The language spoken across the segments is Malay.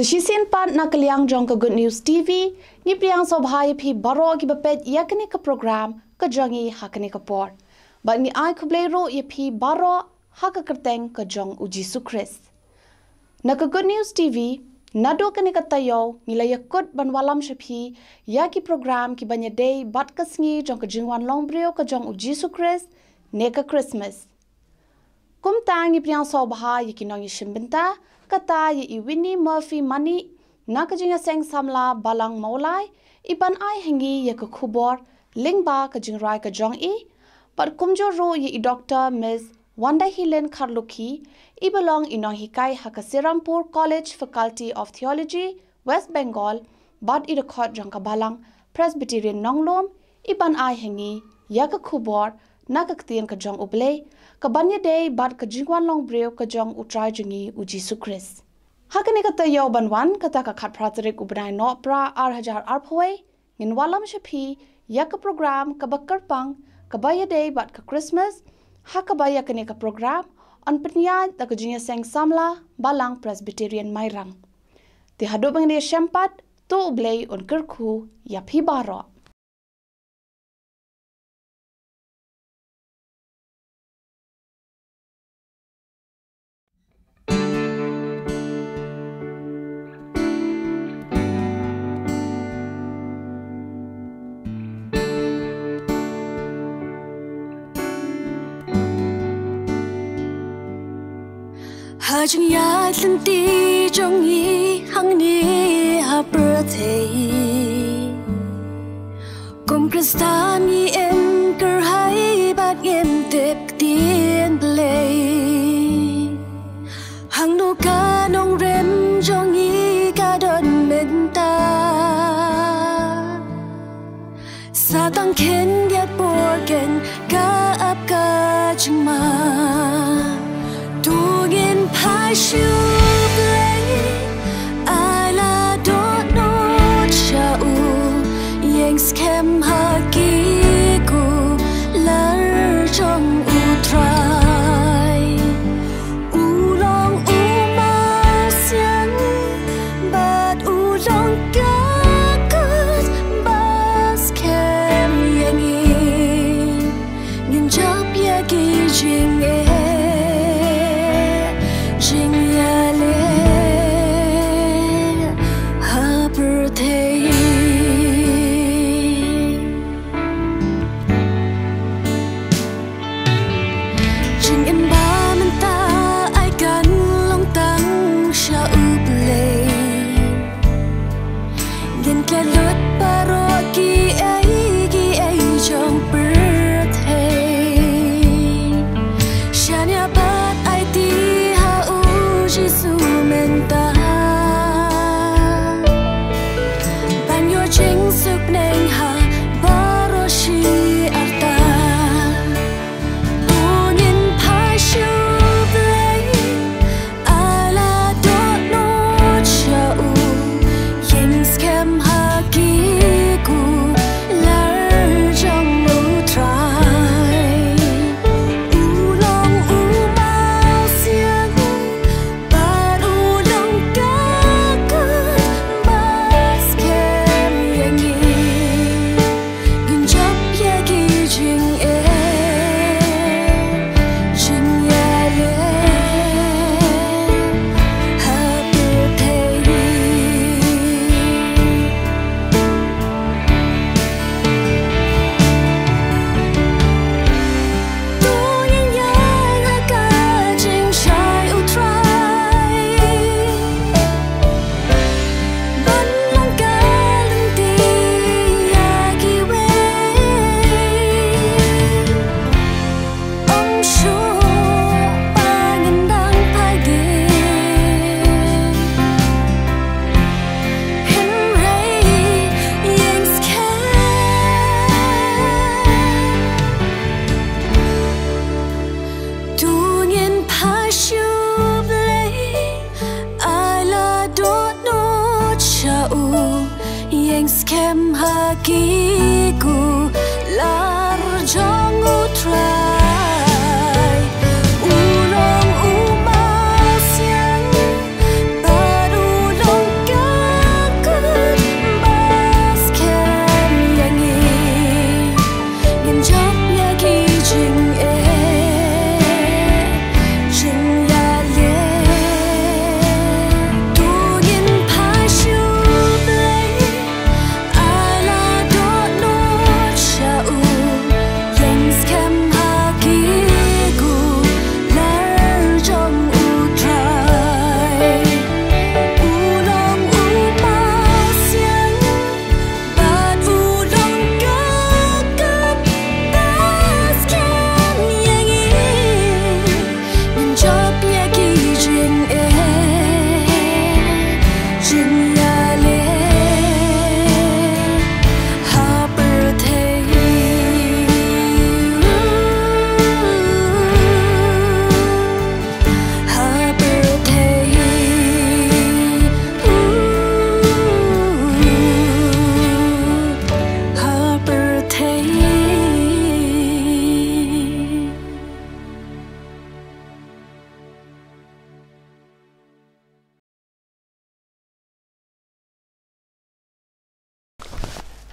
Sushisin Pat Nakaliang Jonka Good News TV, ni Nipriang Sobhai Pi Baro Gibapet Yakanika program, Kajongi Hakanika Port. But ni I Kubleiro Yapi Baro Hakakarteng Kajong Uji Sukris. Naka Good News TV, Nado Kanika Tayo, Nila Yakut Banwalam Shapi, Yaki program, ki Kibanya Day, Batka Sni, Jonka Jingwan Longbrio, Kajong Uji Sukris, Neka Christmas. Kumtang Nipriang Sobhai Yakinong Yishimbinta, Nipriang Sobhai kata i Winnie Murphy Mani nakajinga seng samla balang maulai iban ai hingi ye ko khubor lingba ka jingrai ka jong i par kumjo ro ye i doctor miss Wanda Helen Karluki i belong i nong hikai hakasirampur college faculty of theology west bengal bad i record jong ka balang presbyterian nonglom iban ai hingi ya ka khubor nakak tiang ka jong uble ka day bad ka jingwan long breo ka jong utrai jingi uji sukris hakane ka tayo banwan ka ta ka khat pratrik ubrai no pra ar hajar ar phoi ngin walam shapi yak program ka bakkar pang ka baya day bad ka christmas ha ka baya ka program on pinya ta ka jingya sang samla balang presbyterian mairang ti hadu bangne shampat to blay on kirkhu yapi baro ཁསྲ ཁསྲ ཁསྲ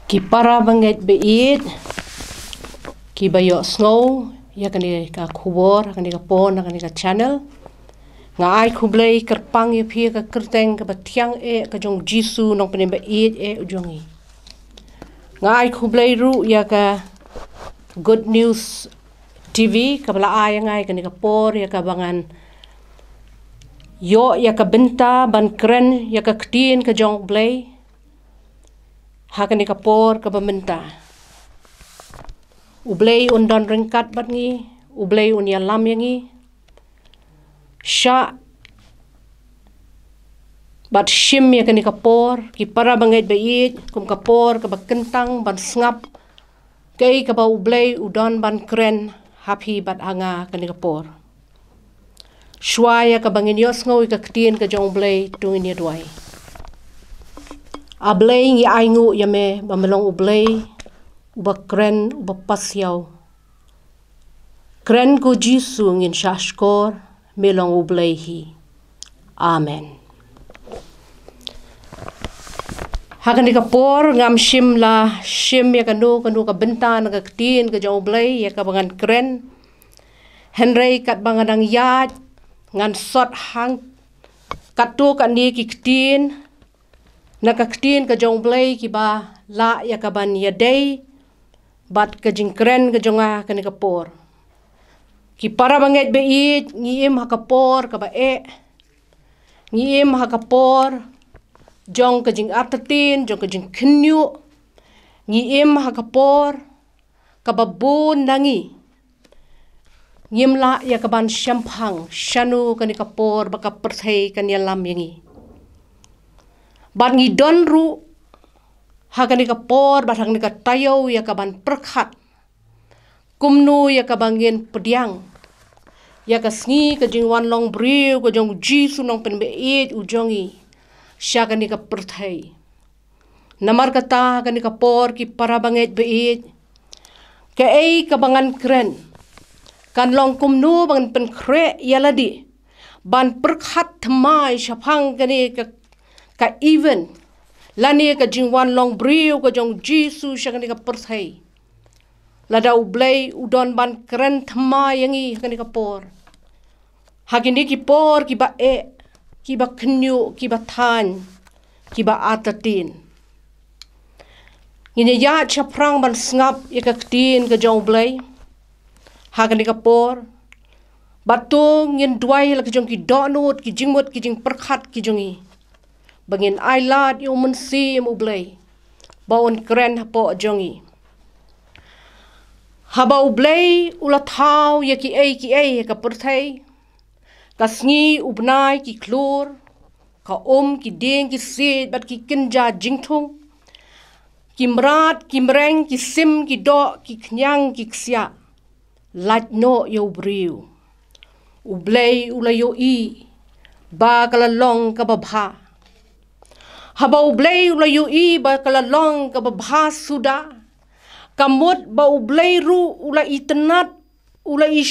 ki para banget beit ki bayo snow ya kan dia ka kubor kan dia pon kan dia channel nga ai kublei kerpang ye pia ka kerteng ka batiang e ka jong jisu nong pene beit e ujongi nga ai kublei ru ya ka good news tv ka bala ai ngai kan dia por ya ka bangan yo ya ka benta ban kren ya ka ktin ka jong blei hak ni kapor ke pemerintah. Ublei undan ringkat bangi, ni, ublei un yang lam yangi. ni. bat shim yang ni kapor, ki para bangait baik, kum kapor ke kentang bat sengap. Kei ke ublei udan ban keren, happy bat anga ya ke ni kapor. Shwaya ke bangin yos ngawi ke ketin ke jong ublei, tungin ya a bleng i aingu ya me ba melong u blei ba kren ba pasiao kren ko jisu ngin shashkor melong u blei hi amen Hakan ka por ngam shim la shim ya kanu kanu ka bentan ka ktin ka jau blei ya ka bangan kren henrei kat bangan ang yat ngan sot hang katu kan ni kiktin na ka kstin ka jong blay ki ba la ya ka ban ya day bat ka jing kren ka jonga ka ni ka por ki para banget be it ni im ha ka por ka ba e ni im ha ka por jong ka jing atatin jong ka jing khnyu ni im ha ka por ka ba bo nangi ngim la ya ka ban shampang shanu ka ni ka por ba ka perthai ka ni lam yingi ya ban ngi don ru hagani ka por ba hagani ka tayo ya ka ban prakhat kumnu ya ka bangin pediang ya ka sngi ka jingwan long brio ko jong ji su nong pen be it u jongi shagani ka prthai namar ka ta hagani ka por ki para banget be it ka ei ka bangan kren kan long kumnu bangin pen kre ya ladi ban perkhat thmai shaphang ka ni ka ka even lani ne ka jing wan long brio ka jong jisu shang ne ka por thai la udon ban kren thma yangi ka ne ka por ha ki ne ki por ki ba e ki ba knyu ki ba than ki ba atatin ngi ne ya cha prang ban snap ye ka tin ka jong blei ha ka ne ka por ba tu dwai la ka jong ki donut ki jingmot ki jing prakhat ki jong bengin ai lad yu mun si mu blei bawon kren po jongi haba u blei u la thau ye ki ei ki ei ka perthei ka sngi u bnai ki klur ka om ki ding ki se bat ki kinja jing thung ki mrat ki mreng ki sim ki do ki khnyang ki ksia lat no yo briu u blei u la yo i ba kala long ka ba bha Habau blei ulai yu i ba kala long ka ba suda. Kamut ba u ru ula itenat, ula i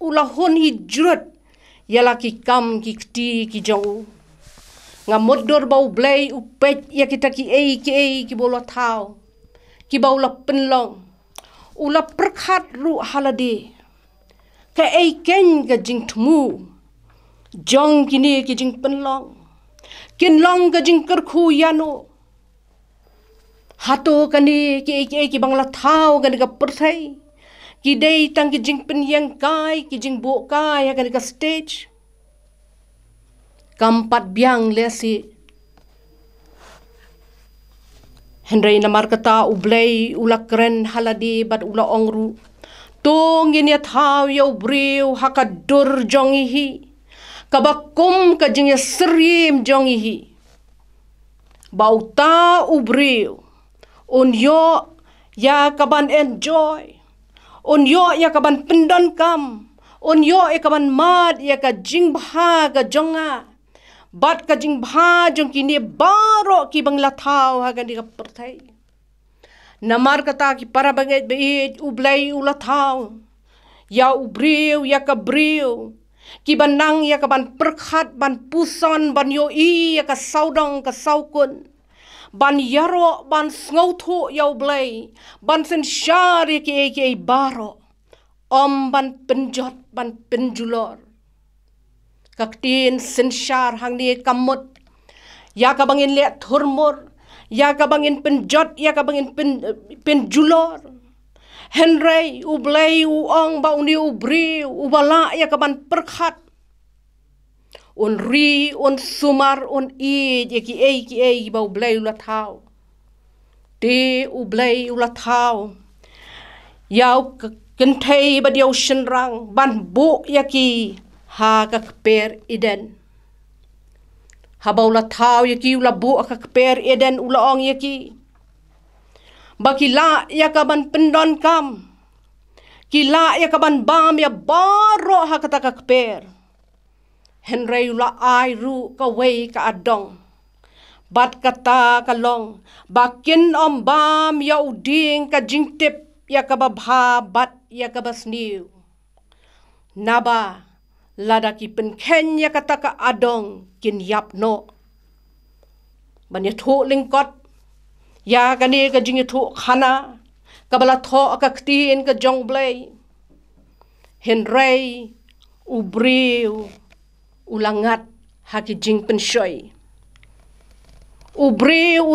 ula hon i jurut. Yala ki kam ki kti ki jau. Nga modor ba u blei u ya kita ki ei ki ei ki bolo tau. Ki ba ula penlong. Ula perkhat ru halade. Ka ei ken ka jing Jong kini ki jing penlong kin long ka jing kar khu yano hato ka ni ki ki ki bangla thao ka ni ka ki dei tang ki jing pin yang kai ki jing bo kai ya ka ni ka stage kampat biang le si Henry na markata ublay ula kren haladi bat ula ongru tong ini ya thao yo ya briu hakadur jongihi hi kabakum kajing ya serim jongihi. Bauta ubril, unyo ya kaban enjoy, unyo ya kaban pendon kam, unyo ya kaban mad ya kajing bahaga jonga. Bat kajing bahajong kini baro ki bang latau hagan di kapertai. Namar kata ki para bangit beit ublay ulatau. Ya ubril, ya kabril, ki banang ya ka ban perkhat ban puson ban yo i ya ka saudang ka saukun ban yaro ban ngautho yo blai ban sen shar ya ke ke baro om ban penjot ban penjulor kaktin sen shar hang ni kamut ya ka bangin le thurmur ya ka bangin penjot ya ka bangin pen eh, penjulor henrei u blei u ong ba uni u bri u bala ya kaban perkhat un ri un sumar un i je ya ki ei ki ei ba u blei la thao te u blei u la thao ya u kan thei ba dio shin rang ban bu ya ki ha ka per iden ha ba u la thao ya ki u la bu ka per iden u la ong ya ki Bakila ya kaban pendon kam. Kila ya kaban bam ya baro ha kata per. Henry la ai ru ka wei ka adong. Bat kata ka long. Bakin om bam ya uding ka jingtip ya kababha bat ya kabas niu. Naba lada pen ken ya kata ka adong kin yap no. Banyak tu lingkot Ya gani ka jingi thu khana ka tho ka khti en ka jong blai hen rei u breu u ki jing pen shoi u breu u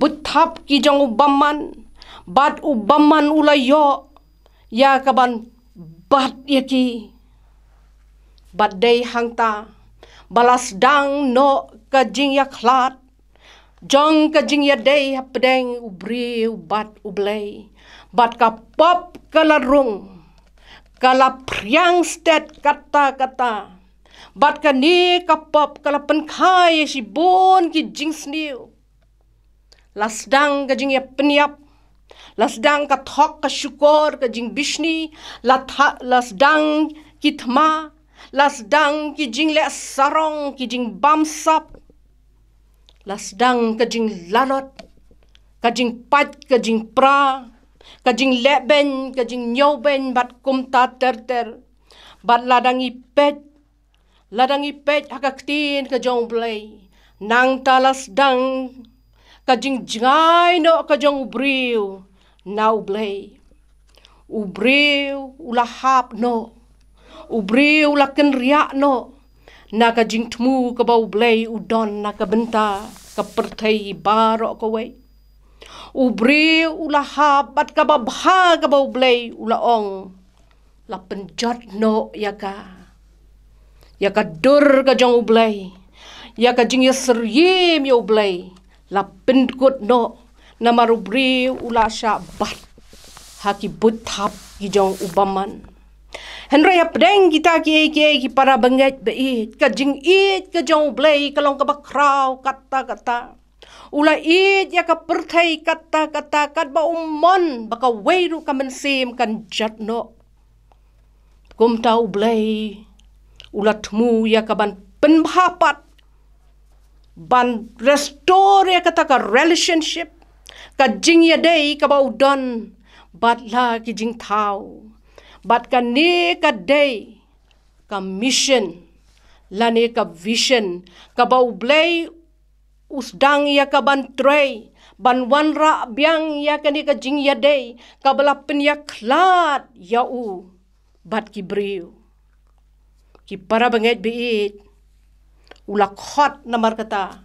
buthap ki jong baman bat u baman ya kaban bad yaki ya ki dei hang balas dang no ka jing ya khlat Jong ka jing ya day hapdeng ubri ubat ublei. Bat ka pop kalarung. Kala priang stet kata kata. Bat ka ni ka pop kala penkai ya si bon ki jing sniu. Lasdang ka jing ya penyap. Lasdang ka thok ka syukur ka jing bishni. Lasdang ki thma. Lasdang ki jing le sarong ki jing bamsap. sap lasdang kajing lalot, kajing pat kajing pra, kajing leben kajing nyoben bat kum ta ter ter, bat ladang ipet, ladang ipet hakak tin kajong blay, nang ta lasdang kajing jingai no kajong ubriu, nau blay. Ubriu ulahap no, ubriu ulakan riak no, Naka jing tmu ke bau blay udon naka bentar ka pertai baro ko wei. Ubre ula habat ka babha ka bau blei ula ong. La penjat no ya ka. Ya ka dur ka jong ublei. Ya ka jing yasir ye mi ublei. La pendkut no. Namar ubre ula sya bat. Haki butap ki jong ubaman. Ubaman. Henry ya pedeng kita ki ki ki para benget be i ka jing i ka jong blei ka long bakrau kata kata ula it ya ka perthai kata kata kat ba umon ba ka weiru ka men kan jat kum tau blei ula tmu ya ka ban pen ban restore ya kata ka relationship ka jing ya dei ka ba udon bat la ki jing tau but ka ne ka day ka mission la ne ka vision ka bau blay us dang ya ka ban tray ban wan ra biang ya ka ne ka jing ya day ka bala pen ya klat ya u bat ki brew ki para banget biit ulak hot na markata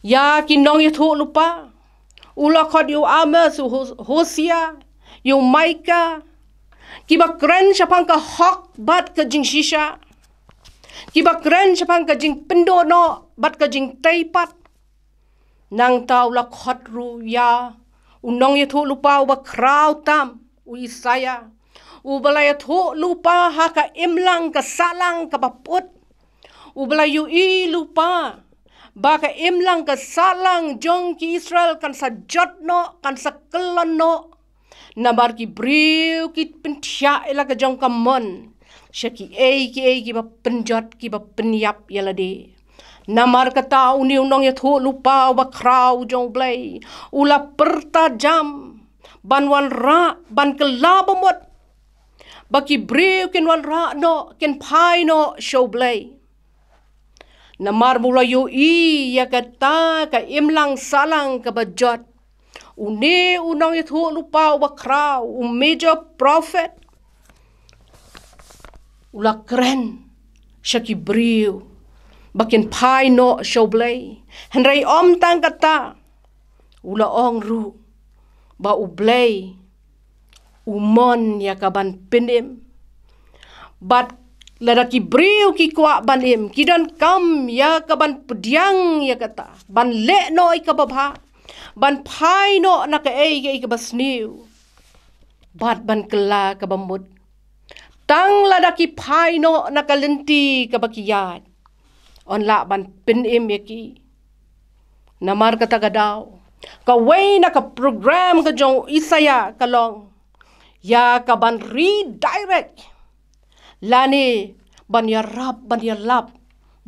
ya ki nong ya lupa ulak hot yo amas hosia yo maika Kiba keren siapang ke hok bat ke jing shisha. Kiba keren siapang ke jing pendono bat ke jing teipat. Nang tau la khotru ya. Unong ya tu lupa uba kraw tam. Ui saya. Uba la ya tu lupa ha ka imlang ka salang ka baput. Uba la yu i lupa. Ba ka imlang ka salang jong ki Israel kan sa jotno kan sa kelono. no na bar ki briu ki pentia ela ka jong kamon shaki e ki e ki bap penjot ki ba penyap yala de na mar ka ta uni unong ya thu lupa ba krau jong blai ula perta jam ban wan ra ban ke la ba mot ba ki briu ken wan ra no ken pai no show blai na mar bulo yu i ya ka ta ka imlang salang ka ba อุนีอุนองยทุลุปาวะคราวอุมิจอพรอฟเฟตอุลักเรนชักิบริวบักินพายโนโชเบลยฮันไรอมตังกตาอุลาองรูบาอุเบลยอุมอนยากบันปินิมบัดเลดักิบริวกิควาบันิมกิดันคำยากบันปดยังยากตาบันเลโนยิกบบา ban pai no na ka ay ka ikabas niyo. Bat ban kala kabamod. Tang ladaki pai no na kalinti kabakiyad. On la ban pinim yaki. Namar katagadaw. Kaway na ka-program ka jong isaya kalong. Ya ka ban redirect. Lani ban yarap ban yarap.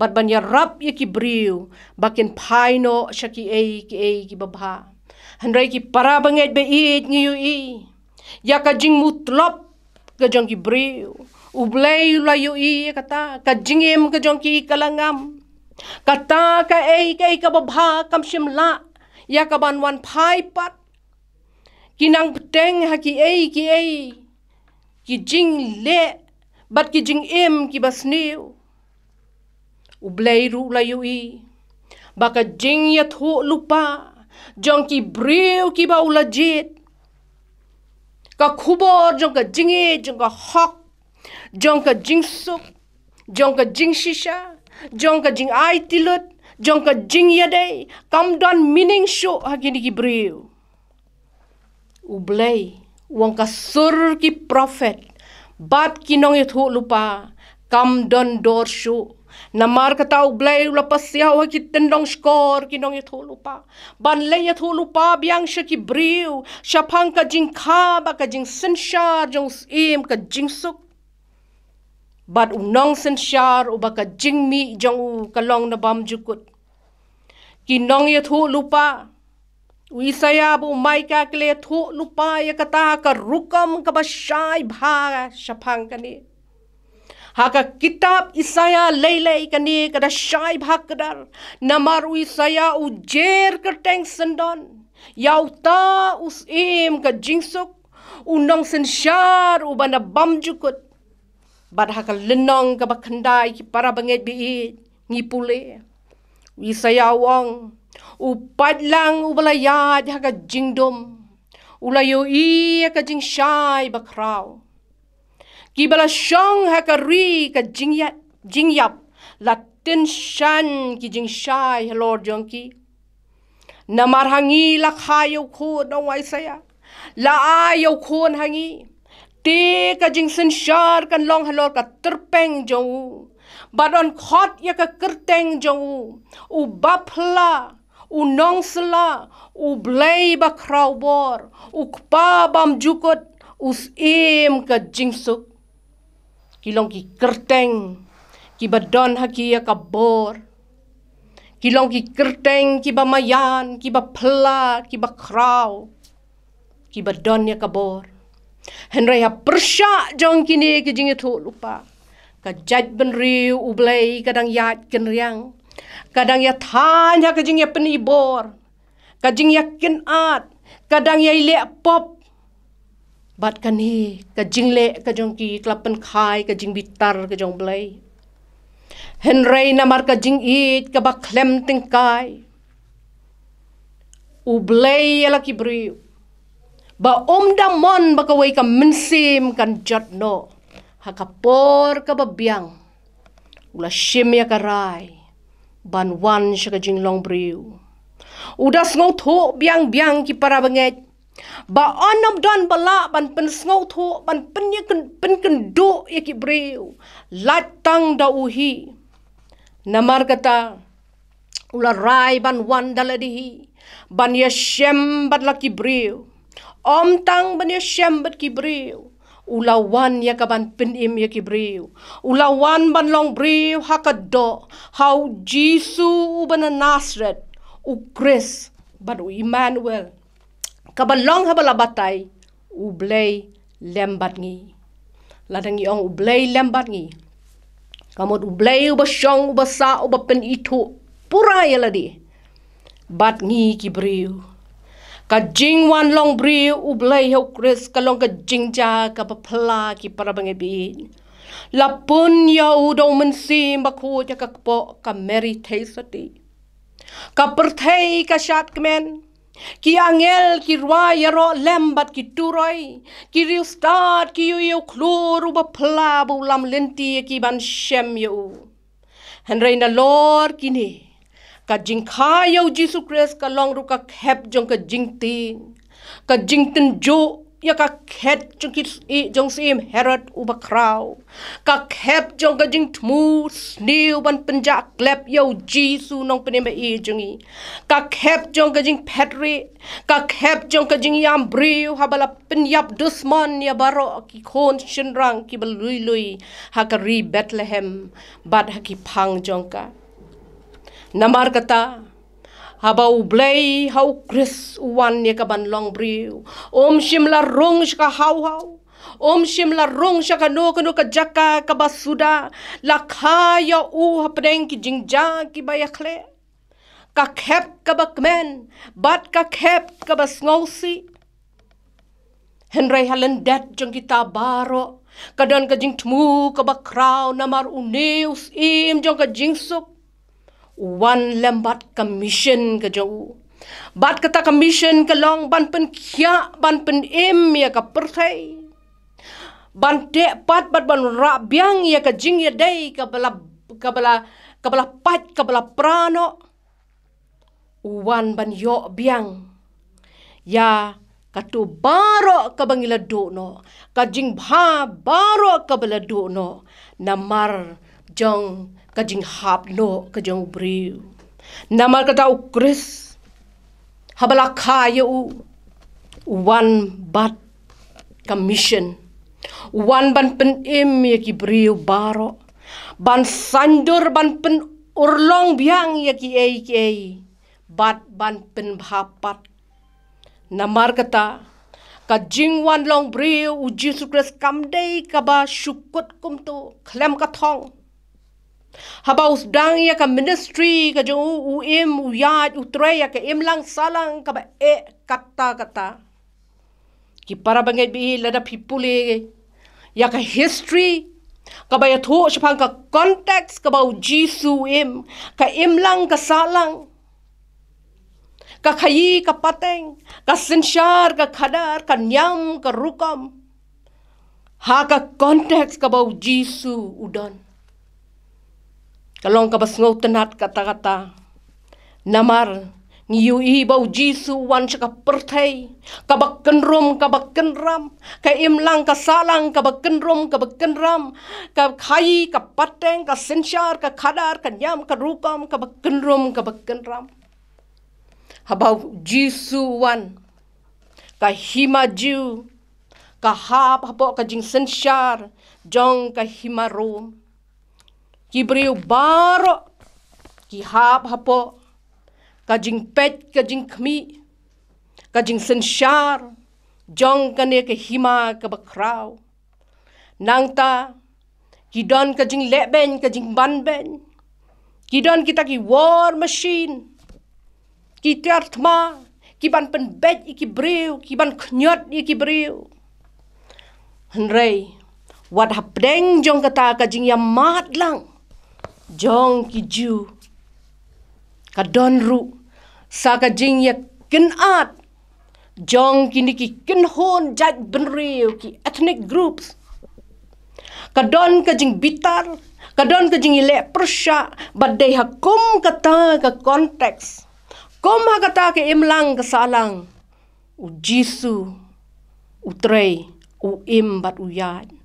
bat ban ya rap ye ya ki briu bakin phai no shaki e ki e ki babha hanrai ki para banget be it ngi yu i ya ka jing mut lop ga jong ki briu ublei la yu i ya kata ka jing em ga jong ki kalangam kata ka e ki ka babha kam shim la ya ka ban wan phai pat kinang teng ha ki e ki e ki jing le bat ki jing em ki basniu ubleiru layu i. Baka jeng ya lupa, jong ki breu ki ba ula jit. Ka kubor jong ka jingi, e, jong ka hok, jong ka jing suk, jong ka jing shisha, jong ka jing ai tilut, jong ka jing ya day, kam don mining shu hakini ki breu. Ublei, wong ka sur ki prophet, bat ki nong ya lupa, kam don dor shu hakini na mar ka tau blai la pasia ho ki tendong skor ki nong yathulu pa ban le yathulu pa biang sha ki briu sha phang ka jing kha ba ka jing sin sha jong im ka jing suk bat u nong sin sha u ba ka jing mi jong u ka long na bam jukut ki nong yathulu pa ui saya bu mai ka kle thu lupa ya kata ka rukam ka bashai bha sha phang ka ni haka kitab isaya lelei kene kada shai bhakdar namaru isaya ujer kerteng sendon yauta u im ka jingsuk unong sen shar u bana bamjukut bad haka lenong ka bakhandai ki para banget bi ngipule isaya wong u padlang u bala yaj haka jingdom ulayo i ka jing shai bakrau Kibala shong hakari ka jingyap ya- la tin shan ki jing shai lord jonki namar hangi la khayo kho no wai saya la ayo khon hangi te ka jing sin shar kan long hello ka terpeng jo badon khot ya ka kerteng jo u bapla u nongsla u blai ba krawbor u kpa bam jukot us em ka jing suk kilong ki kerteng ki badon haki ya kabor kilong ki kerteng ki ba mayan ki ba phla ki ba krau ki badon ya kabor henra ya ha persha jong ki ne ki jing thu lupa ka jaj ben ri u blai kadang ya ken riang kadang ya thanya ha ka jing ya pni bor ka jing ya ken at kadang ya ile pop บัดกันเฮกะจิงเละกะจงกีกลับเป็นคายกะจิงบิตรกะจงเบลเฮนไรนามารกะจิงอีดกะบักเคลมติงกายอูเบลยลักิบริวบะอมดามอนบะกะเวกะมินซิมกันจัดโนฮะกะปอร์กะบะเบียงอูลาชิมยะกะไรบันวันชะกะจิงลองบริวอูดัสงอทุเบียงเบียงกิปาราบงเงបើអននំដនបឡាបានពិនស្ងោធូបានពិនគិនគិនដូអ៊ីគីប្រៀវឡាច់តាំងដោហ៊ីណាមរកតាអ៊ូឡរៃបានវ៉ាន់ដាលឌីបានយ៉ាសេមបាត់ឡាគីប្រៀវអំតាំងបានយ៉ាសេមបាត់គីប្រៀវអ៊ូឡវ៉ាន់យ៉ាកបានពិនអ៊ីមយ៉ាគីប្រៀវអ៊ូឡវ៉ាន់បានឡងប្រៀវហកដោហៅជីស៊ូបានណាសរ៉េតអ៊ូគ្រីស្បាត់អ៊ូអ៊ីម៉ានូអែល kabalong haba labatai ublei lembat ngi ladang iong ublei lembat ngi kamot ublei uba shong uba sa uba pen itu pura yeladi ya bat ngi kibriu ka jing wan long briu u blai ho kris ka long ka jing ja ka pa pla ki para bang bi la pun ya u do men si ma ku ja ka po ka meri te ka per ka shat men ki angel ki roi ya ro lembat ki turoi ki riu start ki yu yu klur ba pla bu lam lenti ki ban shem yu han reina lord ki ni ka jing kha yu jesus christ ka long ru ka khep jong ka jing tin ka jing tin jo ยกับแคบจงกิอีจงซีมเฮรัตอุบคราวกับแคบจงกับจิงทมูสนิวบันปัญจักแลบเยาจีสูนองเป็นเอเมอีจงอีกับแคบจงกับจิงแพทรีกับแคบจงกับจิงยามบริวฮับลับปัญญาดุสมันยาบารอกกิคนชินรังกิบลุยลุยฮักรีเบตเลเฮมบัดฮักกิพังจงกับนมาร์กตา habau blei hau kris wan ya ka ban long briu om shim la rong shka hau hau om shim la rong shka no ka ka jaka ka ba suda la kha ya u hapren ki jingja ki ba yakhle ka khep ka ba men, bat ka khep ka bas snowsi Henry halen dead jong ki ta baro ka don ka jing tmu ka ba kraw na mar u neus im jong ka jing sup wan lembat commission ke jau. Bat kata commission ke long ban pen kia ban pen em ya ke perthai. Ban dek pat bat ban rak biang ya ke jing ya day ke bela ke bela ke bela pat ke bela prano. Wan ban yok biang. Ya katu baro ke bangila no. Ka jing bha ke bela Namar jong kajing hapno kajang briw. Namal kata u Chris. Habala kaya u one bat commission. One ban pen im ki briw baro. Ban sandor ban pen urlong biang yaki ay ay. Bat ban pen hapat. Namar kata ka jingwan long briw u Jesus Christ kamday kaba syukut kumtu klem thong. Haba usdang ya ka ministry ka jo u im u ya u ya ka im lang salang ka ba e kata kata. Ki para bangai bi lada people ye ya ka history ka ba ya tho shapang ka context ka ba u jisu im ka im lang ka salang ka khayi ka pateng ka sinshar ka khadar ka nyam ka rukam ha ka context ka ba u jisu udan. Kalau ka bas ngaw tanat kata kata namar ngiyu ibau jisu wan siya kapertay kabakken rum kabakken ram ka imlang kasalang kabakken rum kabakken ram ka kayi ka pateng ka sinsyar ka kadar ka nyam ka rukam kabakken rum kabakken ram habaw jisu wan ka hima ju ka hap hapo ka jing sinsyar jong ka hima rum kibriu baro kihab hapo kajing pet kajing kmi kajing senshar jong kane ke hima ke bakrau nangta kidon kajing leben kajing banben kidon kita ki war machine ki tertma ki ban pen bet iki breu ki ban knyot iki breu hnrei wat hapdeng jong kata kajing ya mat lang jong ki ju ka don ru sa ka jing ya kin at jong ki ni ki kin hon jaj ben riu ki ethnic groups ka don ka jing bitar ka don ka jing ile persha but they ha kum ka ta ka context kum ha ka ta ka imlang ka salang u jisu u trei u imbat u yad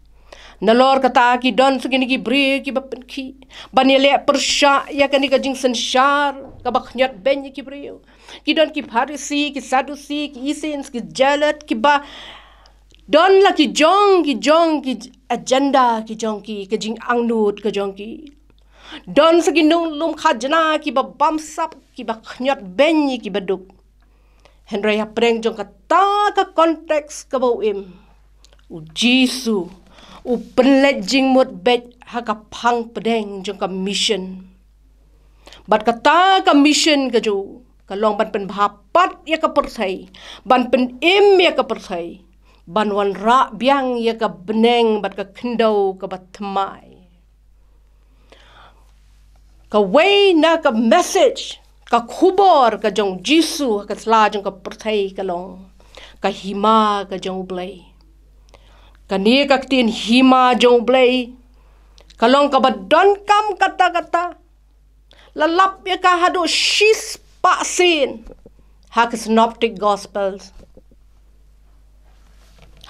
nalor kata ki don sugini ki bri ki bapen ki banile persha ya kani ka jing sanshar ka bakhnyat ben ki bri ki don ki farisi ki sadusi ki isins ki jalat ki ba don la ki jong ki jong ki agenda ki jong ki ka jing angnut ka jong ki don sugini nung lum khajna ki ba bam sap ki bakhnyat ben ki baduk Henry ya preng jong kata ka konteks ka bau im. U Jesus u pelet jing mut bet ha ka phang pedeng jong ka mission bat ka ta ka mission ka jo ka long ban pen bhapat ya ka persai ban pen em ya ka persai ban wan ra biang ya ka beneng bat ka khndau ka bat thmai ka way na ka message ka khubor ka jong jisu ka sla jong ka persai ka long ka hima ka jong blai kani kak tin hima jong blei kalong ka badon kam kata kata lalap ya ka hadu shis pa sin hak synoptic gospels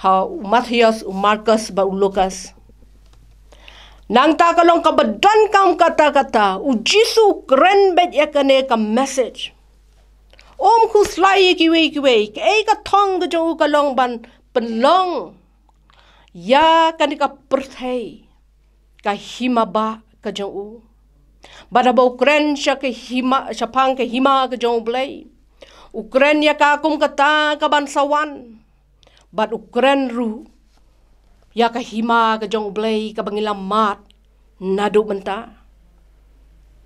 ha matthias u marcus ba u lucas nang ta kalong ka badon kam kata kata u jisu kren bet ya ka ne ka message om khuslai ki wei ki wei ka thong de jong ka long ban pelong long Ya kanika perthai ka hima ba ka jong u. Bada ba Ukraine sya ke hima, sya pang ke hima ka jong u blay. Ukraine ya ka akum ka ta ka bansawan. Bada Ukraine ru ya ka hima ka jong u blay ka bangilam mat nadu menta.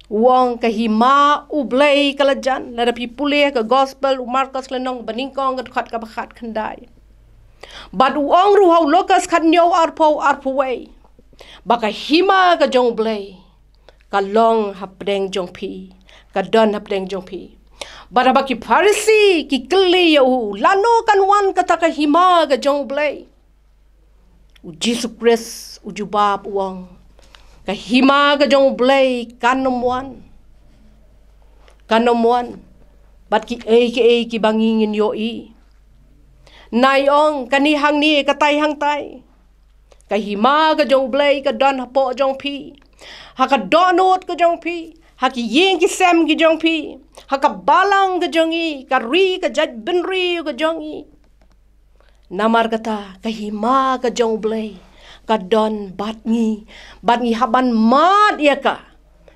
Uang ke hima u blay ka Lada pi pulih ke gospel u markas lenong beningkong ke dekat ka bakat kendai but wong ru how locus kan nyo arpo arpo way baka hima ka jong blay ka long hap deng jong pi ka don hap deng jong pi but abaki parisi ki kli yo ya lano kan wan ka taka hima ka jong blay u jesu christ u jubab wong ka hima ka jong blay kanom wan kanom wan but ki ai ki ai ki bangingin yo i e. นายองกันนี่หังนี่กะไตหังไตกะหิมากะจงเบลกะดันปอจงพีหากะดอนูดกะจงพีหากียิงกิเซมกิจงพีหากะบาลังกะจงอีกะรีกะจัดบินรีกะจงอีนามารกะตากะหิมากะจงเบลกะดอนบัดงีบัดงีฮับันมาดยะกะ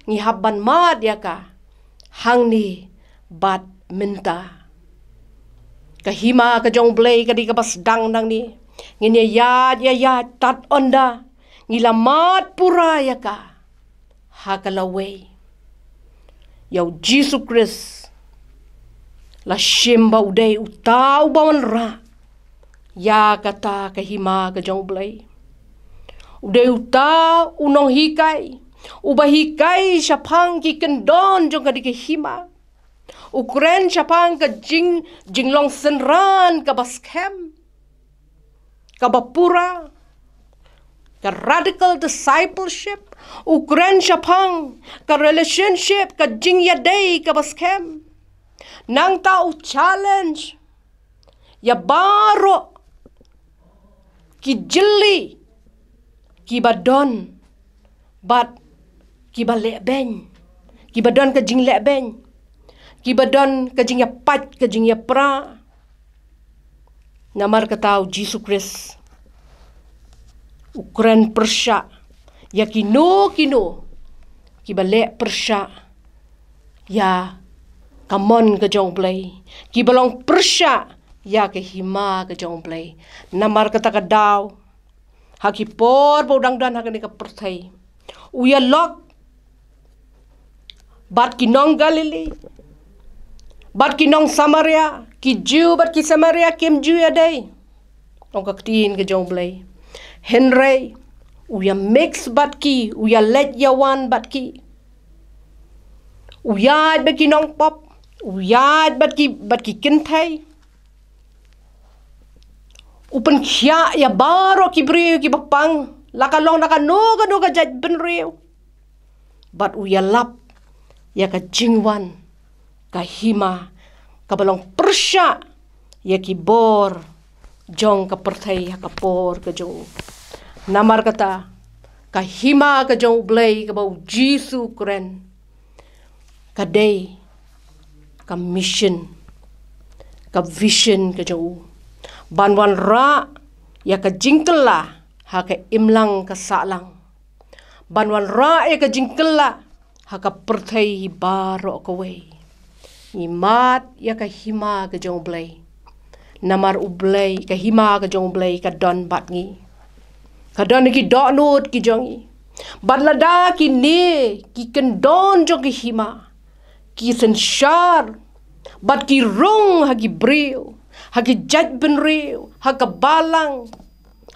งีฮับันมาดยะกะหังนี่บัดมินตา ka hima ka jong blay ka di ka bas dang dang ni ngi ne ya ya ya tat onda ngi la mat pura ya ka ha ka la wei yo jesus christ la shimba u dei u ta u ba wan ra ya ka ta ka hima ka jong blay u dei u ta u no hikai u ba hikai sha phang ki ken don jong ka di ka hima Ukraine chapang ka jing jinglong senran ka kem ka bapura ka radical discipleship Ukraine chapang ka relationship ka jing ya day ka kem nang ta u challenge ya baro ki jilli ki badon but ki balebeng ki badon ka jing lebeng kibadon ke jingya pat ke jingya pra namar ke tau Jesus Christ ukran persya ya kino kino kibale persya ya kamon ke jong play kibalong persya ya ke hima ke jong play namar ke tak dau haki por bodang dan hakani ke perthai uya lok bar kinong galili bat ki nong Samaria, ki Jew bat ki Samaria, ki em Jew yadei. Tong kak tiin ke jong blei. Henry, uya mix bat ki, uya let ya wan bat ki. Uyaad bat ki nong pop, uyaad bat ki, bat ki kintai. Upen kya ya baro ki brio ki bapang, laka long naka noga noga jad ben rio. Bat uya lap, ya ka jingwan. wan kahima kabalong persya ya kibor jong ka perthai ya ka por ka jong namar kata kahima ka jong blai ka bau jisu kren ka day ka mission ka vision ka jong banwan ra ya ka jingkela ha ka imlang ka salang banwan ra e ka jingkela ha ka perthai baro ka wei himat ya ka hima ke jong blay namar ublay ka hima ke jong blay ka don bat ngi ka don ki do not ki jong barlada ki ne ki ken don jong ki hima ki sen shar bat ki rong ha ki brio ha ki jaj ben rio ha ka balang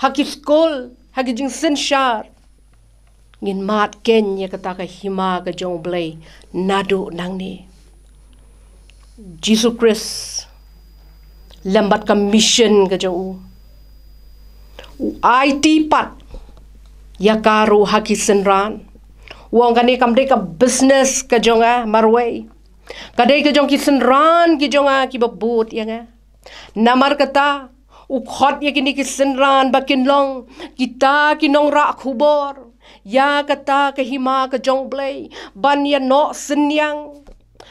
ha ki skol ha ki jing sen shar ngin mat ken ya ka ta ka hima ke jong blay nadu nang ni Jesus Christ lambatkan mission ke jauh. U IT pat ya karu haki senran. Uang kani kam deka business ke jonga eh, marwei. Kade ke jong ki senran ki jonga ki bebut ya nga. Kan? Namar kata u khot ya kini ki senran bakin long kita ki nong ra khubor. Ya kata ke hima ke jong blei ban ya no senyang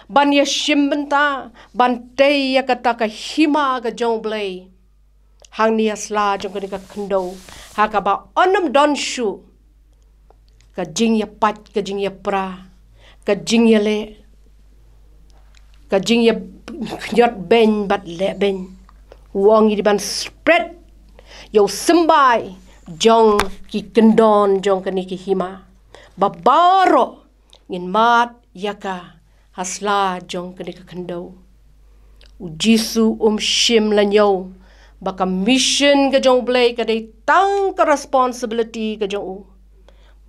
ban ya shimbanta ban te ya kata ka hima ga jong blay hang ni asla ya jong ga ka khndo ha ka ba onam don shu ka jing ya pat ka jing ya pra ka jing ya le ka jing ya nyot ben bat le ben wong di ban spread yo sembai jong ki kendon jong ka ni ki hima ba baro in mat yakah hasla jong kene ka kendo u jisu um shim la nyau ba ka mission ka jong blai ka dei tang ka responsibility ka jong u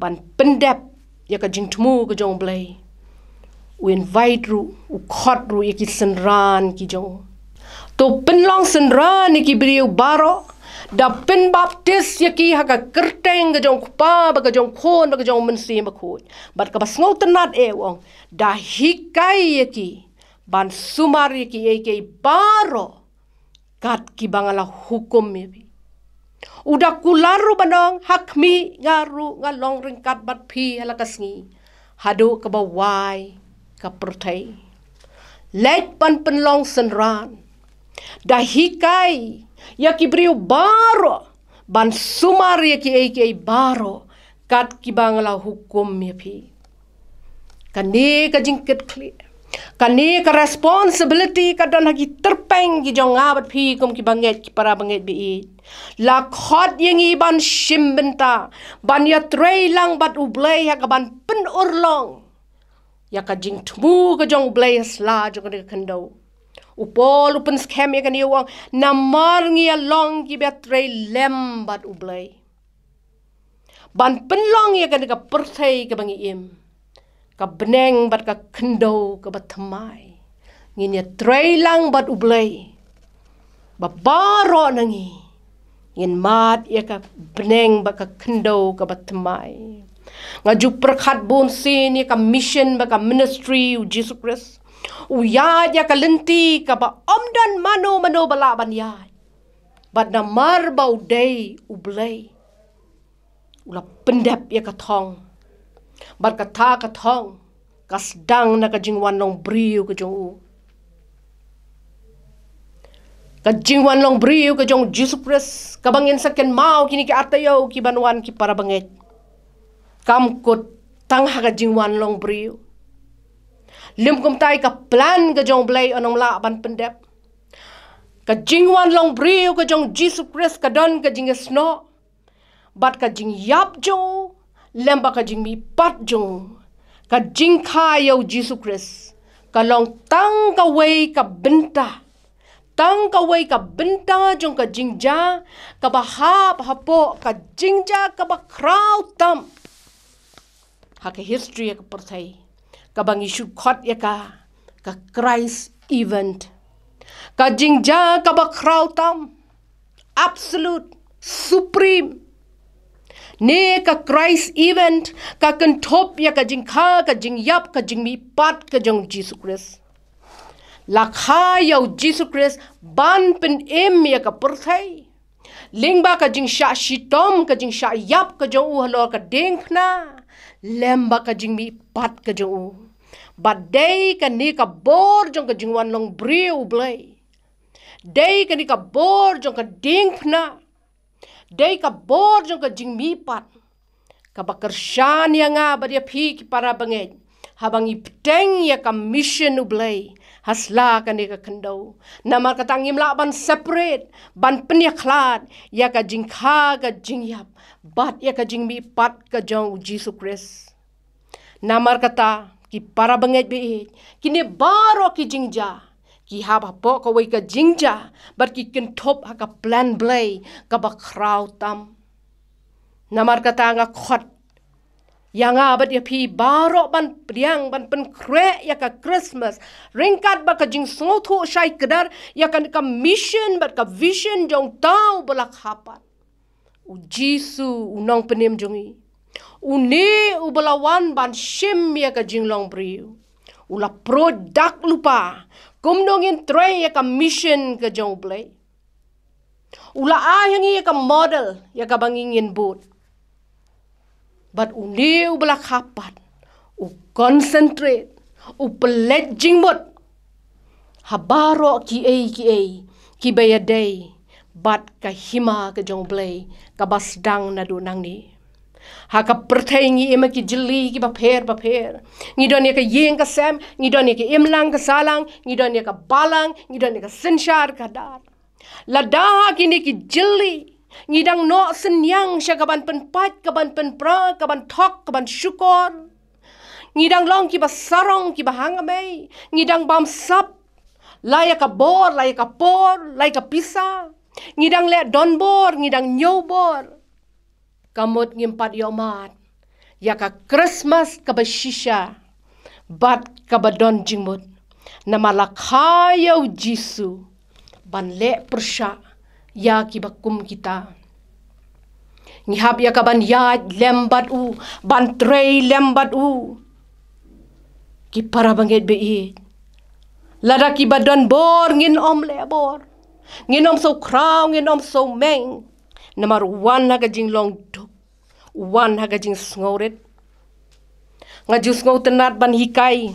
ban pendep ya ka jing tmu ka jong blai u invite ru u khot ru ya ki senran ki jong to penlong senran ya ki brio baro ดับปินบับติสยกีฮักกระเตงกระจงป้าบกระจงโคนบกระจงมันซีมาคุยบัดกระบสงตนัดเอวองดาฮิกไกยกีบันสุมารยกีเอกีบารอกัดกีบังละฮุกมมีอุดากุลารุบันองฮักมีงารุงาลองริงกัดบัดพีฮลกัสงีฮัดูกระบวายกระปรเทยเล็ดปันปันลองสันรานดาฮิกไก Ya ki brio baro. Ban sumar ya ki eike ei baro. Kat ki bangla hukum ya pi. Kane ka jingket kli. Kane ka responsibility ka dan lagi terpeng ki jong ngabat pi kum ki banget ki para banget bi. La khot yang iban shimbenta. Ban ya trey lang bat ublay ya ka ban pen urlong. Ya ka jing tmu ka jong blay la jong ka kendau u pol upen skem ye kani wong na mar ngi a long ki be tre lem bat u blai ban pen long ye kani ka perthai ka bangi im ka beneng bat ka kendo ka bat thamai ngi ne tre lang bat u blai ba baro nangi ngin mat ye ka beneng bat ka kendo ka bat thamai Ngaju perkhat bun sini ka mission, ka ministry, Jesus Christ uyad ya kalenti ka ba omdan mano mano bala ban ya bad na mar bau dei u blei ula pendap ya ka thong bad ka tha ka thong kas dang na ka jingwan long briu ka jong u ka jingwan long briu ka jong jesus christ ka bangin sa ken mau kini ki atayo ki banwan ki para banget kam kut tang ha ka jingwan long briu lim kum tai ka plan ga jong blay onong la ban pendep ka jing wan long brio ka jong jesus christ ka don ka jing sno bat ka jing yap jo lemba ka jing mi pat jo ka jing kha yo jesus christ ka long tang ka wei ka binta tang ka wei ka binta jong ka jing ja ka ba hap hapo ka jing ja ka ba kraut tam ha ke history ek parthai ka bangi shu khot ya ka ka christ event ka jing ja ka ba kraw tam absolute supreme ne ka christ event ka kan top ya ka jing kha ka jing yap ka jing mi pat ka jong jesus christ la kha ya jesus christ ban pen em ya ka par thai lingba ka jing sha shi tom ka jing sha yap ka jong u halor ka deng na lemba ka jing mi pat ka jong u badai kani ka bor jong ka jingwan long breu blay, dei kani ka bor jong ka ding phna dei ka bor jong ka jing mi ka bakar shan ya nga bari phi ki para bange habangi teng ya ka mission u blai hasla kani ka khando namar ka tangim la ban separate ban pnia ya khlat ya ka jing kha ka jing ya bat ya ka jing mi pat ka jong jesus christ namar kata ta ki para bengit bi kini baro ki jingja ki haba po ko ka jingja bar ki ken top ha plan blay ka ba krau tam namar kata nga khot yang abad ya, ya pi baro ban priang ban pen kre ya ka christmas ringkat ba ka jing so thu kedar ya kan ka mission ba ka vision jong tau bulak hapat u jisu u nong penem jong Une ubalawan ban shim ya ka jinglong priu. Ula pro dak lupa. Kum dongin tre ya ka mission ka jong play. Ula ayang ya ka model ya ka bangingin boat. But une ubala kapat. U concentrate. U pledging mot. Habaro ki ei ki ei. Ki bayaday. Bat ka hima ka jong play. Ka basdang na du nang ni. Haka perthai ngi ima ki jilli ki ba pher ba pher. Ngi do ka yeng ka sem, ngi do ka imlang ka salang, ngi do ka balang, ngi do ka sinshar ka dar. La da ha ki ni ki jilli, ngi dang no sin yang ka ban pen pat, ka ban pen pra, ka ban thok, ka ban syukur. Ngi dang long ki ba sarong ki ba hangamay, ngi dang bam sap, Laya ka bor, laya ka por, laya ka pisa. Ngidang le don bor, ngidang nyobor kamot ngim pat yo ya ka christmas ka ba bat ka ba don jingmot na malakha yo jisu ban le persha ya ki ba kum kita ngihap ya ka ban ya lembat u ban trei lembat u ki para banget be i lada ki ba bor ngin om le bor ngin om so kraw ngin om so meng namar wan naga jing long do wan naga jing sngoret nga ju sngot nat ban hikai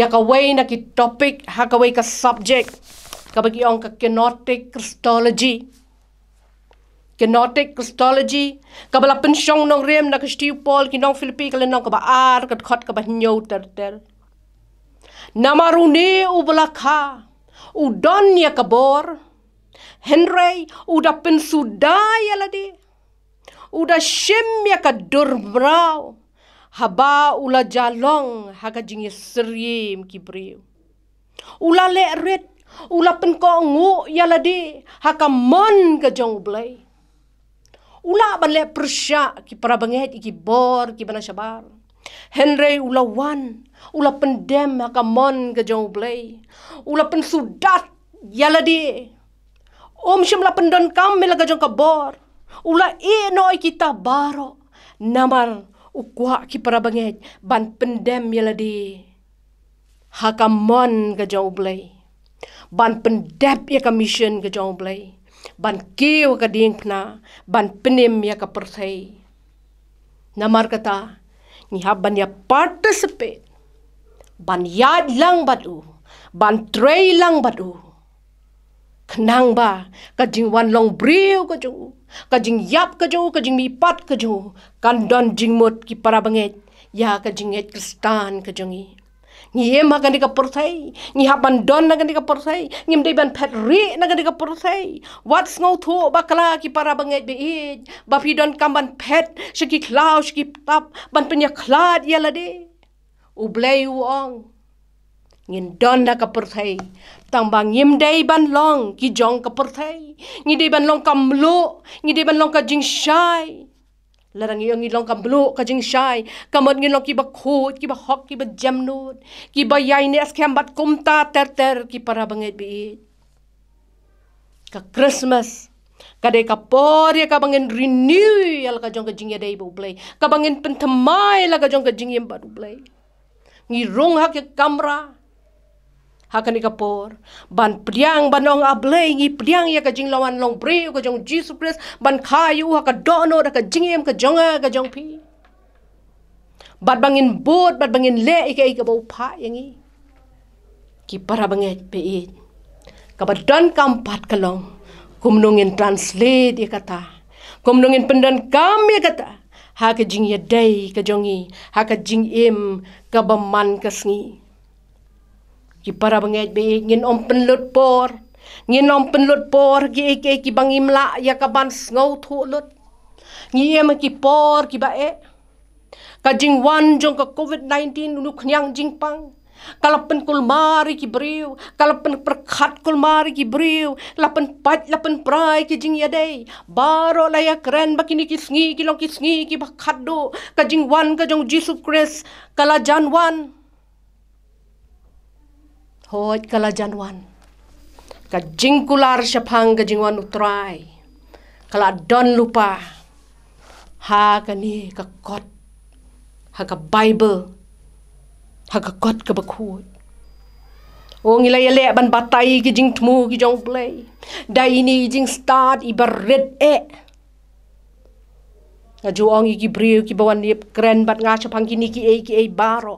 ya ka wei na ki topic ha ka wei ka subject ka bagi ong ka kenotic christology kenotic christology ka bala pen shong nong rem na ka stiu paul ki nong filipi ka nong ka ba ar ka khot ka ba nyo ter ter namaru ne u bala kha u don ya ka bor Henry udah pensudai ala di. Udah shimya ka durbrau. Haba ula jalong haga jing serim kibriu. briu. Ula le red ula pen ngu ya la di haka mon ka jong blai. Ula ba le persya ki para banget bor ki bana shabar. Henry ula wan ula pendem haka mon ka jong blai. Ula pen sudat ya la di. Om oh, siyam la pendon kam mila lah gajong kabor. Ula eh, ino ay kita baro. Namar ukwa ki para banget ban pendem yala di. Hakamon gajong ublay. Ban pendep ya ka mission gajong ublay. Ban kiwa ka ding pna. Ban penim ya ka persay. Namar kata, niha ban ya participate. Ban yad lang badu. Ban tray lang badu. Kenang ba kajing wan long brew ka kajing yap ka kajing ka jing mi pat ka kan don jing mot ki para bange ya ka jing et kristan ka ni ngi ngi ye ma ka ni ka don na ka ni ka porthai ngi mde ban phat re na ni ka porthai what snow tho ba kala ki para bange be e ba phi don kam ban phat shi ki klaw shi ki tap ban pen ya ya la de u blay u ngin don na ka porthai ตั้งบางยิ้มได้บันลองกี่จองกับประเทศงี้ได้บันลองกับลูกงี้ได้บันลองกับจิงชายแล้วรังยังงี้ลองกับลูกกับจิงชายกับมดงี้ลองกี่บักคูดกี่บักฮอกกี่บักจำนูดกี่บักยายเนี่ยสแกมบัดกุมตาเตอร์เตอร์กี่ปราบังเอ็ดบีดกับคริสต์มาสกับเด็กกับปอร์ยกับบังเอ็นรีนิวยัลกับจองกับจิงยาได้บูเปลยกับบังเอ็นเป็นทำไมแล้วกับจองกับจิงยาบัดบูเปลยงี้ร้องฮักกับกล้องร่า Hakan ni kapor. Ban priang ban ong ablay ngi priang ya kajing lawan long brio ka Jesus Christ ban kayu haka dono da ka jingem ka jonga pi. Bat bangin bot bad bangin le ika ika bau pa yangi. Ki para banget pe i. Ka bat dan kam pat kalong. Kumnungin translate ya kata. Kumnungin pendan kam ya kata. Haka jing ya day ka jongi. Haka jing im ka baman ki para banget be ngin om penlut por ngin om penlut por ki ki ki bangim la ya kaban snow thu lut ngi em ki por ki ba e ka jing wan jong ka covid 19 nu khnyang jing pang kalapen kul mari ki briu kalapen perkhat kul ki briu lapen pat lapen prai ki jing yadei baro la ya kren bakini ki sngi ki long ki sngi do ka jing wan jesus christ kala jan wan hoj kalajan wan ka jingkular syapang ka jingwan utrai kala don lupa ha ka ni ka kot ha ka bible ha ka kot ka bakut o ngila yele ban batai ki jing tmu ki jong play dai ini jing start ibar red e ka ju ong ki brio ki bawan ni kren bat nga syapang ki ni ki e ki e baro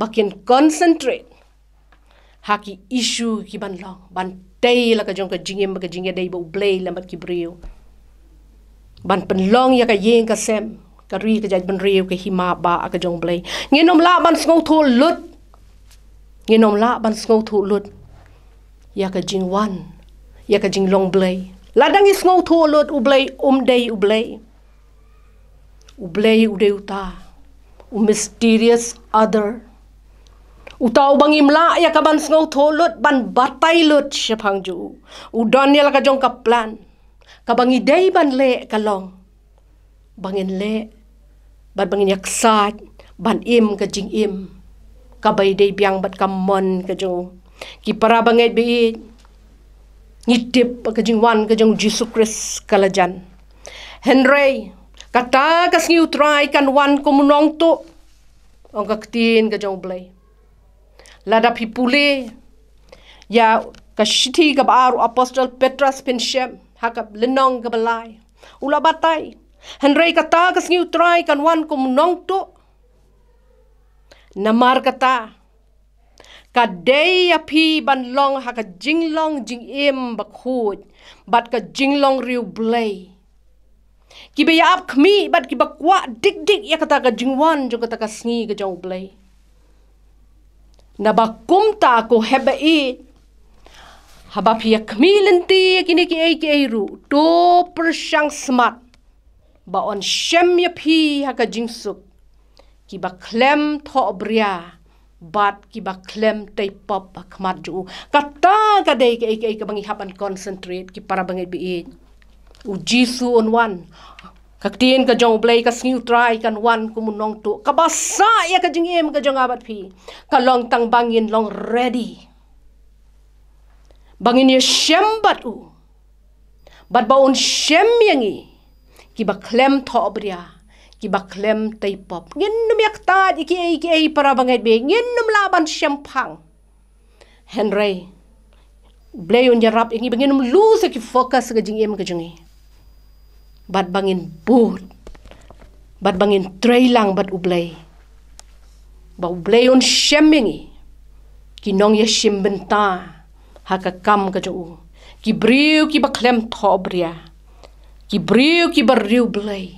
bakin concentrate haki isu ki ban lo ban tei la ka jong ka jinge ma ka jinge dei bo blei la ma ki brio ban pen long ya ka yeng ka sem ka ri ka jaj ban rio ka hima ba ka jong blei nge nom la ban sngou thu lut nge nom la ban sngou thu lut ya ka jing wan ya ka jing long blei la dang is ngou thu lut u blei um dei u blei u blei u deuta u mysterious other Utau tau bang imla ya kaban ban sngau tholot ban batai lut she phangju u daniel ya ka jong ka plan ka bang idei ban le ka long bangin le ban bangin yak sat ban im ka jing im ka bai dei biang bat ka mon ka jong ki para bangai bi ni tip ka jing wan ka jong jesus christ kalajan henry kata ka sngiu try kan wan ko munong tu ong ka ktin ka jong blai lada pipule ya ka shiti ka baru apostol petras pinshem hakap lenong ka balai ula batai hanrei ka tagas ngi utrai kan wan kum nong to namar kata ka dei ya pi ban long haka jing long jing im bakhut bat ka jing long riu blay kibe ya ap khmi bat kibakwa dik dik ya kata ka jingwan jo kata ka sngi ka jong blay nabakumta ko heba i haba pia kmilen ti kini ki ai ki ai ru to persang smart ba on shem ya pi haka jingsuk ki ba klem tho bria bat ki ba klem te pop ba khmat ju kata ka dei ki ai ki ai ka bangi haban concentrate ki para bangi bi i u jisu on one ka tin ka jong blay ka sing try kan wan ku mun nong tu ka basa ya ka jing em ka jong abat phi ka long tang bangin long ready bangin ye shem bat u bat ba un shem Yangi, ki ba klem tho obria ki ba klem tai pop ngin nu myak ta ji ki ai ki ai para bangai be ngin nu la ban shem phang henry blay un jarap ya ingi bangin mu lu sa ki focus ka jing em ka jong e bat bangin buhut, bat bangin trailang bat ublay. Ba ublay on shemingi, ki nong ya shimbenta, haka kam kajau, ki briu ki baklem tobria, ki briu ki barriu blay,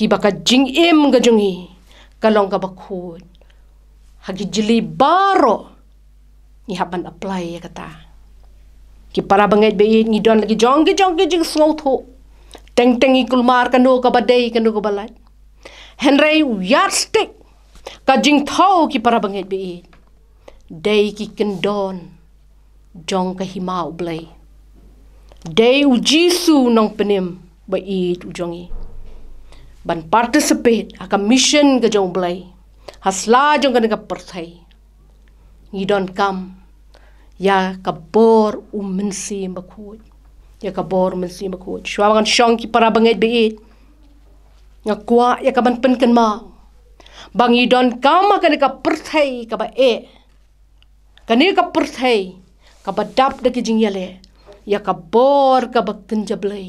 ki baka jing im kajungi, kalong ka bakhut, haki jili baro, ni hapan apply ya kata. Ki para bangay bayin, ni don lagi jong, ki jong, ki jing slow to teng tengi kulmar kanu ka badai kanu ka balai henrei yastik ka jing thau ki parabange bi dei ki kendon jong ka himau blai dei u jisu nong penim ba i u jongi ban participate aka mission ka jong blai hasla jong kan ka ka perthai you don't come ya ka bor u mensi makuj ba ya ka bor mel si ma kuch shwa ngan shong ki para banget be it nga ya kwa ya ka ban pen ken ma bang i don ka ma ka ne ka perthai ka ba e ka ne ka perthai ka ba dap de ki jing yale ya ka bor ka ba ken jablai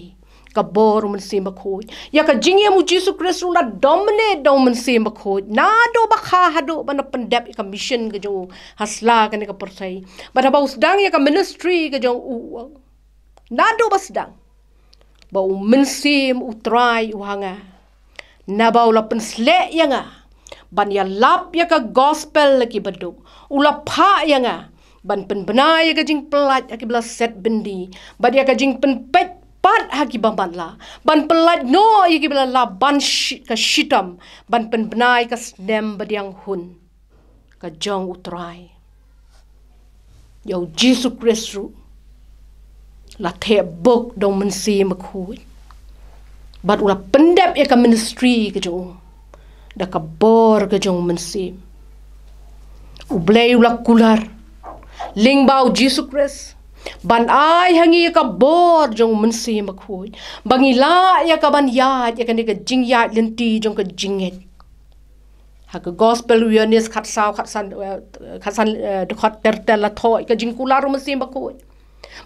ka bor mel si ma kuch ya ka jing ye ya mu jesus christ la domne do mel si ma kuch na do ba kha ha do ba na pen dap ka mission ke jo hasla ka ne ka perthai ba da ba usdang ya ka ministry ke jo u uh, uh. Nado nando basdang ba umensim utrai uhanga na ba ula pensle yanga ban ya lap ya ka gospel lagi bedu ula pha yanga ban pen benai ka jing pelat ki bla set bendi ba dia ka jing pen pet pat ha ki bamban la ban pelat no ya ki bla la ban shi, ka shitam ban pen benai ka snem ba hun ka jong utrai Yau Jesus Kristus លាធិបុកដុំមិនស៊ីមកខូចបាត់ឧឡាពិនដាប់ឯកមិនស្ត្រីកជុងដកបរកជុងមិនស៊ីឧបលៃឧឡាគូលាលីងបោជេស៊ូគ្រីស្ទបានអាយហងីកបរជុងមិនស៊ីមកខូចបងីឡាឯកបានយ៉ាឯកនេះកជីងយ៉ាលិនទីជុងកជីងហេតហកកស្ពលវីនេសខាត់សាវខាត់សានខាត់សានដខតតតលថយកជីងគូលារមិនស៊ីមកខូច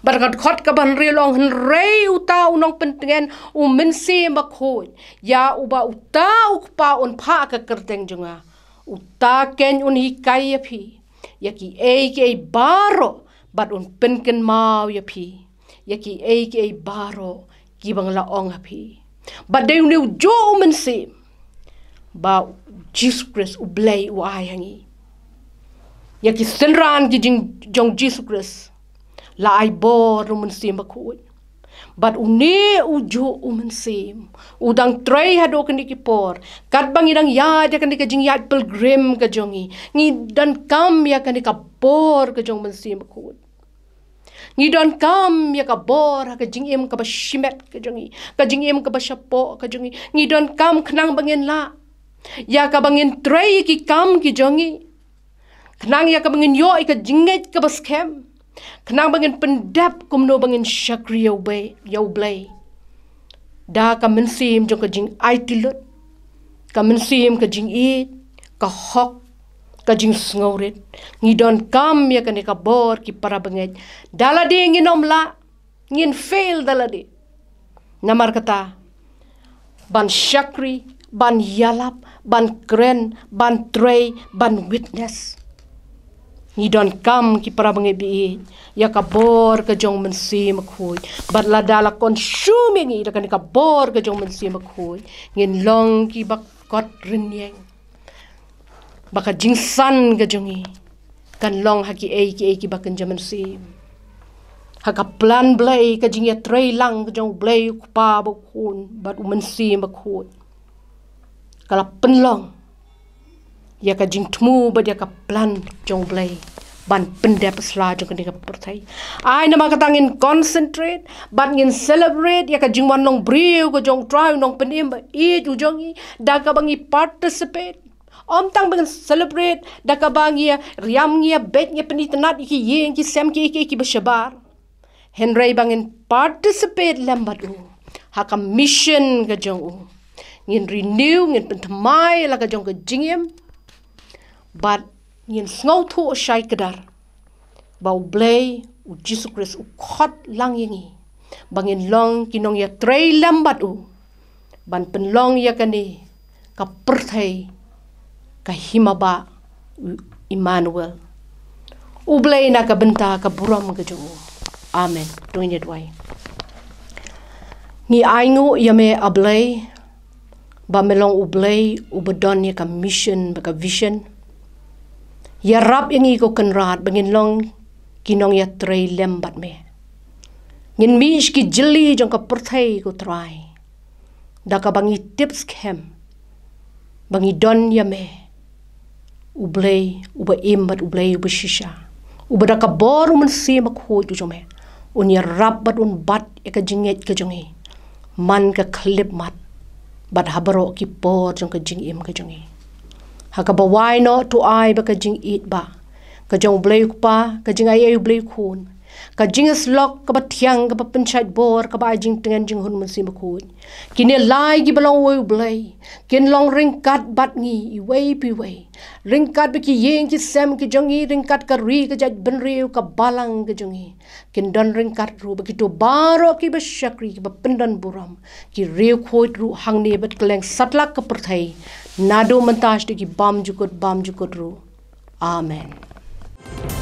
บัดกัดคอดกับบรรเรลองเรอุตาอุองเป็นเงนอุมินเีมาโคยยาอุบาอุตาอุกปาอุนพากเกระเตงจงาอุตาเกนอุนฮิกายพียากีเอกี์บารโรบัดอุนเป็นกันมาวยพียากีเอกี์บารโรกีบังละองพีบัดเดียวนิวโจมินเีบ่าจิสคริสอุเบลอุไอฮังียากีเซนรานกีจิงจงจิสคริส la ai bor u men sim bakuit bat u ne u jo u men sim u dang trei ha do kendi ki por kat bang i dang ya ja kendi ka jing ya pilgrim ka jongi ngi dan kam ya kendi ka bor ka jong men sim bakuit ngi dan kam ya ka bor ha ka jing em ka ba shimet ka jongi ka jing em ka ba shapo ka jongi ngi dan kam khnang bangen la ya ka bangen trei ki kam ki jongi khnang ya ka bangen yo ka jinget ka Kenang bangin pendap kumno bangin syakri yau bay, yau blay. Da ka mensim jong ka jing ai tilut. Ka mensim ka jing it, ka hok, ka jing sngaurit. Ngidon kam ya kani ka bor ki para bangit. Dala di om la, ngin fail dala di. Namar kata, ban syakri, ban yalap, ban kren, ban tray, ban witness ni don kam ki prabang ibi ya ka bor ka jong men sim khoi bar la dala kon shumi ni ka ni ka bor ka jong men sim khoi ngin long ki bak kot rinyeng baka jing san ka jongi kan long haki ei ki ei ki bak kan jong men sim haka plan blai ka jing ya trei lang ka jong blai ku pa bo khun bar men sim khoi kala pen long yaka jing tmu ba yaka plan jong blay ban pendep sla jong ka diga portai ai na ma concentrate ban ngin celebrate yaka jing wan long brio go jong try nong pendem ba e ju jong i da ka bang participate Om tang bang celebrate da bang ya riam ngia bet ngia penit nat ki ye iki sem ki iki ki bashabar henry bang participate lambat u hakam mission ga jong u ngin renew ngin pentamai la ka jong ka jingim บาดยินสงทุชัยกระดาร์บาเบลยอุจิสุครสอุคดลังยังงี้บางยินลองกินองยาเทรลัมบัดอูบันเป็นลองยากันนี้กับปรทยกับฮิมาบาอิมานูเอลอุเบลยนักบันตากับบรมกจูอามนตุนยดไว้งี้ไองูยามเออเบลยบ่เมลองอุเบลยอุบดอนยากับมิชชันกับวิชันยารับยังงี้ก็กันราดบังินลองกินองยาตรเลมบัดเมยินมีสกิจลีจังกับปรทยก็ตรายดักบังอีทิปส์เข้มบังอีดอนยาเมอุเบยอุบะอิมบัดอุเบยอุบะชิชาอุบะดักบอรุมันซีมักโฮจูจอมเฮอุนยารับบัดอุนบัดเอกจิงเอ็ดกจงเอมันก็คลิปมัดบัดฮับรอกิปอร์จังกับจิงเอ็มกจงเอ haka ba why not to ai ba ka jing eat ba ka jong blei ku pa ka jing ai ai blei ku ka jing is lock ka ba thyang ka ba panchayat bor ka ba jing tengen jing hun musim ku ki ne lai gi belong wo blei ken long ring kat bat ngi i wei pi wei ring kat ba ki yeng ki sem ki jong i ring kat ka ri ka jaj ben ri ka balang ka jong i ken don ring kat ru ba ki to baro ki ba shakri ba pendan buram ki ri ko ru hang ne bat kleng satlak ka perthai नाडो मंताश की बाम जुकुर बाम जुकुर रो आमेन